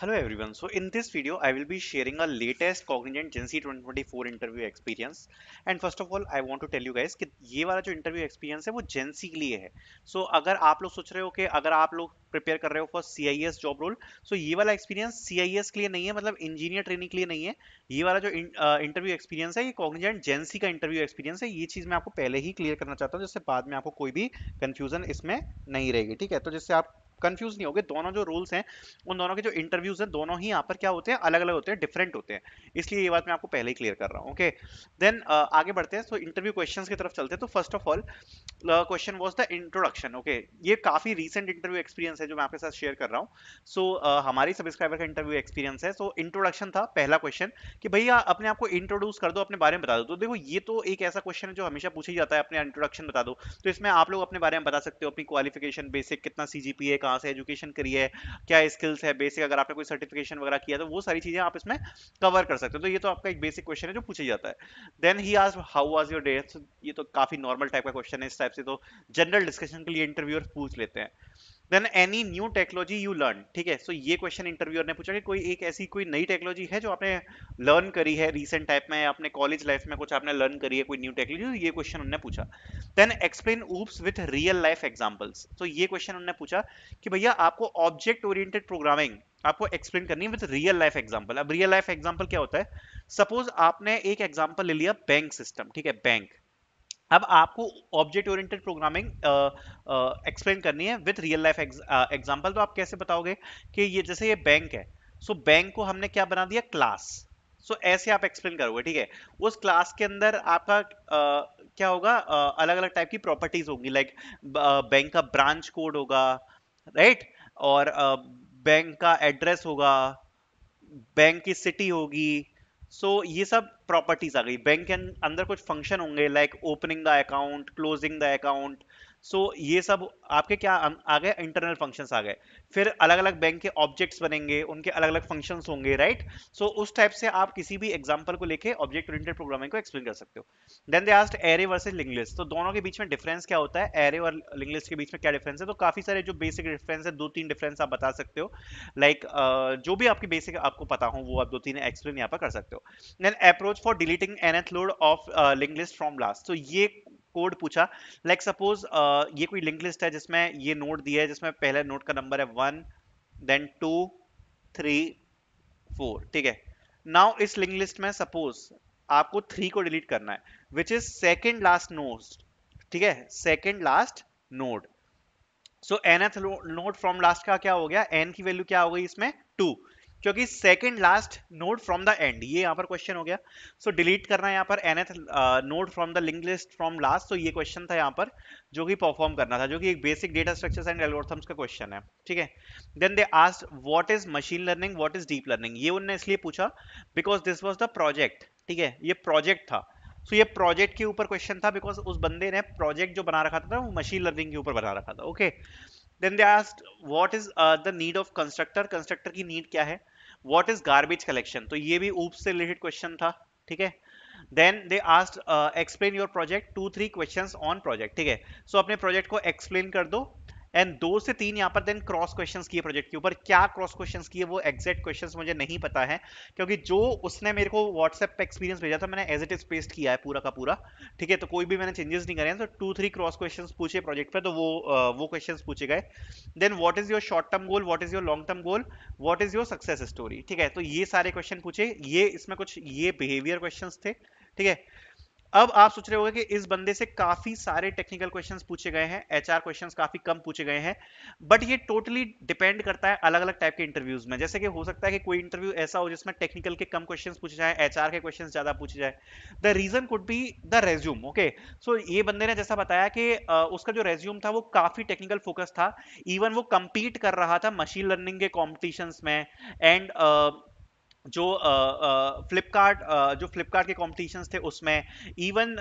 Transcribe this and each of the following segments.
Hello everyone. So in this video, I will be sharing a latest Cognizant Gen Z 2024 interview experience. And first of all, I want to tell you guys कि ये वाला जो interview experience है वो Gen Z के लिए है. So अगर आप लोग सोच रहे हो कि अगर आप लोग प्रिपेयर कर रहे हो for C I S job role so ये वाला एक्सपीरियंस सी आई एस के लिए नहीं है मतलब इंजीनियर ट्रेनिंग के लिए नहीं है ये वाला जो इंटरव्यू एक्सपीरियंस है ये कॉग्निजेंट जेंसी का इंटरव्यू एक्सपीरियंस है ये चीज़ मैं आपको पहले ही क्लियर करना चाहता हूँ जिससे बाद में आपको कोई भी कंफ्यूजन इसमें नहीं रहेगी ठीक है तो जिससे आप कंफ्यूज नहीं होगे दोनों जो रूल्स हैं उन दोनों के जो इंटरव्यूज हैं दोनों ही यहाँ पर क्या होते हैं अलग अलग होते हैं डिफरेंट होते हैं इसलिए ये बात मैं आपको पहले ही क्लियर कर रहा हूँ ओके देन आगे बढ़ते हैं तो इंटरव्यू क्वेश्चन की तरफ चलते हैं तो first of all question was the introduction okay ये काफी रिसेंट इंटरव्यू एक्सपीरियंस है जो मैं आपके साथ शेयर कर रहा हूँ सो so, uh, हमारी सब्सक्राइबर का इंटरव्यू एक्सपीरियंस है सो so, इंट्रोडक्शन था पहला क्वेश्चन कि भैया अपने आपको इंट्रोड्यूस कर दो अपने बारे में बता दो तो देखो ये तो एक ऐसा क्वेश्चन है जो हमेशा पूछा जाता है अपने इंट्रोडक्शन बता दो तो इसमें आप लोग अपने बारे में बता सकते हो अपनी क्वालिफिकेशन बेसिक कितना सी जी पी कहाँ से एजुकेशन करी है क्या स्किल्स है बेसिक अगर आपने कोई सर्टिफिकेशन वगैरह किया तो वो सारी चीजें आप इसमें कवर कर सकते हो तो ये तो आपका एक बेसिक क्वेश्चन है जो पूछा जाता है देन ही आज हाउ वॉज योर डे ये तो काफी नॉर्मल टाइप का क्वेश्चन है इस टाइप से तो जनरल डिस्कशन के लिए इंटरव्यूअर पूछ लेते हैं then any new technology you learn ठीक है सो ये क्वेश्चन इंटरव्यूअर ने पूछा कि कोई एक ऐसी कोई नई टेक्नोलॉजी है जो आपने लर्न करी है रिसेंट टाइप में आपने कॉलेज लाइफ में कुछ आपने लर्न करी है कोई न्यू टेक्नोलॉजी ये क्वेश्चन उन्होंने पूछा then explain OOPS with real life examples तो ये क्वेश्चन उन्होंने तो पूछा कि भैया आपको ऑब्जेक्ट ओरिएंटेड प्रोग्रामिंग आपको एक्सप्लेन करनी है विद रियल लाइफ एग्जाम्पल अब रियल लाइफ एग्जाम्पल क्या होता है सपोज आपने एक एग्जाम्पल ले लिया बैंक सिस्टम ठीक है बैंक अब आपको ऑब्जेक्ट ओरिएंटेड प्रोग्रामिंग एक्सप्लेन करनी है विथ रियल लाइफ एग्जांपल तो आप कैसे बताओगे कि ये जैसे ये बैंक है सो so बैंक को हमने क्या बना दिया क्लास सो so ऐसे आप एक्सप्लेन करोगे ठीक है उस क्लास के अंदर आपका uh, क्या होगा uh, अलग अलग टाइप की प्रॉपर्टीज होंगी लाइक बैंक का ब्रांच कोड होगा राइट और बैंक uh, का एड्रेस होगा बैंक की सिटी होगी सो so, ये सब प्रॉपर्टीज आ गई बैंक के अंदर कुछ फंक्शन होंगे like opening the account closing the account so so, ये सब आपके क्या अं, आ गए इंटरनल फंक्शंस आ गए फिर अलग अलग बैंक के ऑब्जेक्ट्स बनेंगे उनके अलग अलग फंक्शंस होंगे राइट सो so, उस टाइप से आप किसी भी एग्जांपल को लेके ऑब्जेक्ट ओरिएंटेड प्रोग्रामिंग को एक्सप्लेन कर सकते हो then they asked array versus link list तो दोनों के बीच में डिफरेंस क्या होता है एरे और लिंक लिस्ट के बीच में क्या डिफरेंस है तो काफी सारे जो बेसिक डिफरेंस है दो तीन डिफरेंस आप बता सकते हो लाइक like, जो भी आपके बेसिक आपको पता हो वो आप दो तीन एक्सप्लेन यहाँ पर कर सकते हो then approach for deleting nth node of link list from last तो ये कोड पूछा लाइक सपोज uh, ये कोई लिंक लिस्ट है जिसमें ये नोट दिया है जिसमें पहले नोट का नंबर है one then two three four ठीक है नाउ इस लिंक लिस्ट में सपोज आपको थ्री को डिलीट करना है which is second last node ठीक है second last node so nth node from last का क्या हो गया एन की वैल्यू क्या हो गई इसमें टू क्योंकि second last node from the end ये यहाँ पर क्वेश्चन हो गया सो so, डिलीट करना है यहाँ पर nth node from the link list from last तो ये क्वेश्चन था यहाँ पर जो कि परफॉर्म करना था जो कि एक basic data structures and algorithms का क्वेश्चन है ठीक है then they asked what is machine learning what is deep learning ये उनने इसलिए पूछा because this was the project ठीक है ये प्रोजेक्ट था सो so, ये प्रोजेक्ट के ऊपर क्वेश्चन था बिकॉज उस बंदे ने प्रोजेक्ट जो बना रखा था वो मशीन लर्निंग के ऊपर बना रखा था okay then they asked what is the need of constructor constructor की नीड क्या है वॉट इज गार्बेज कलेक्शन तो ये भी ऊप से रिलेटेड क्वेश्चन था ठीक है then they asked explain your project two three question on project ठीक है सो अपने प्रोजेक्ट को एक्सप्लेन कर दो एंड दो से तीन यहाँ पर देन क्रॉस क्वेश्चंस किए प्रोजेक्ट के ऊपर क्या क्रॉस क्वेश्चंस किए वो एग्जैक्ट क्वेश्चंस मुझे नहीं पता है क्योंकि जो उसने मेरे को व्हाट्सएप पे एक्सपीरियंस भेजा था मैंने एज इट इज पेस्ट किया है पूरा का पूरा ठीक है तो कोई भी मैंने चेंजेस नहीं करे हैं तो टू थ्री क्रॉस क्वेश्चन पूछे प्रोजेक्ट पर तो वो वो क्वेश्चन पूछे गए then what is your short term goal what is your long term goal what is your success story ठीक है तो ये सारे क्वेश्चन पूछे ये इसमें कुछ ये बिहेवियर क्वेश्चन थे ठीक है अब आप सोच रहे होंगे कि इस बंदे से काफी सारे टेक्निकल क्वेश्चंस पूछे गए हैं एचआर क्वेश्चंस काफी कम पूछे गए हैं बट ये टोटली डिपेंड करता है अलग अलग टाइप के इंटरव्यूज में जैसे कि हो सकता है कि कोई इंटरव्यू ऐसा हो जिसमें टेक्निकल के कम क्वेश्चंस पूछे जाए एचआर के क्वेश्चंस ज्यादा पूछे जाए the reason could be the resume okay so ये बंदे ने जैसा बताया कि उसका जो रेज्यूम था वो काफी टेक्निकल फोकस था इवन वो कम्पीट कर रहा था मशीन लर्निंग के कॉम्पिटिशन्स में एंड जो फ्लिपकार्ट जो फ्लिपकार्ट के कॉम्पिटिशन्स थे उसमें इवन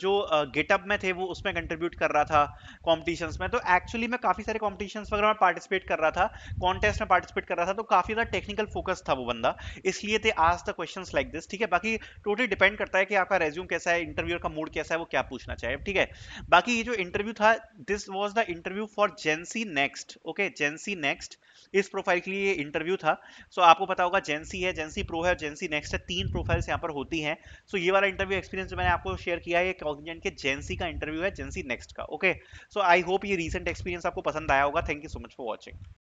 जो गेटअप में थे वो उसमें कंट्रीब्यूट कर रहा था कॉम्पिटिशन में तो एक्चुअली मैं काफ़ी सारे कॉम्पिटिशन्स वगैरह में पार्टिसिपेट कर रहा था कॉन्टेस्ट में पार्टिसिपेट कर रहा था तो काफ़ी ज़्यादा टेक्निकल फोकस था वो बंदा इसलिए थे आज द क्वेश्चन लाइक दिस ठीक है बाकी टोटली डिपेंड करता है कि आपका रेज्यूम कैसा है इंटरव्यू का मूड कैसा है वो क्या पूछना चाहिए ठीक है बाकी ये जो इंटरव्यू था this was the interview for GenC next okay GenC next इस प्रोफाइल के लिए इंटरव्यू था सो so, आपको पता होगा जेंसी है जेंसी प्रो है जेंसी नेक्स्ट है तीन प्रोफाइल्स यहाँ पर होती हैं सो so, ये वाला इंटरव्यू एक्सपीरियंस जो मैंने आपको शेयर किया है ये के जेंसी का इंटरव्यू है जेंसी नेक्स्ट का ओके सो आई होप ये रिसेंट एक्सपीरियंस आपको पसंद आया होगा thank you so much for watching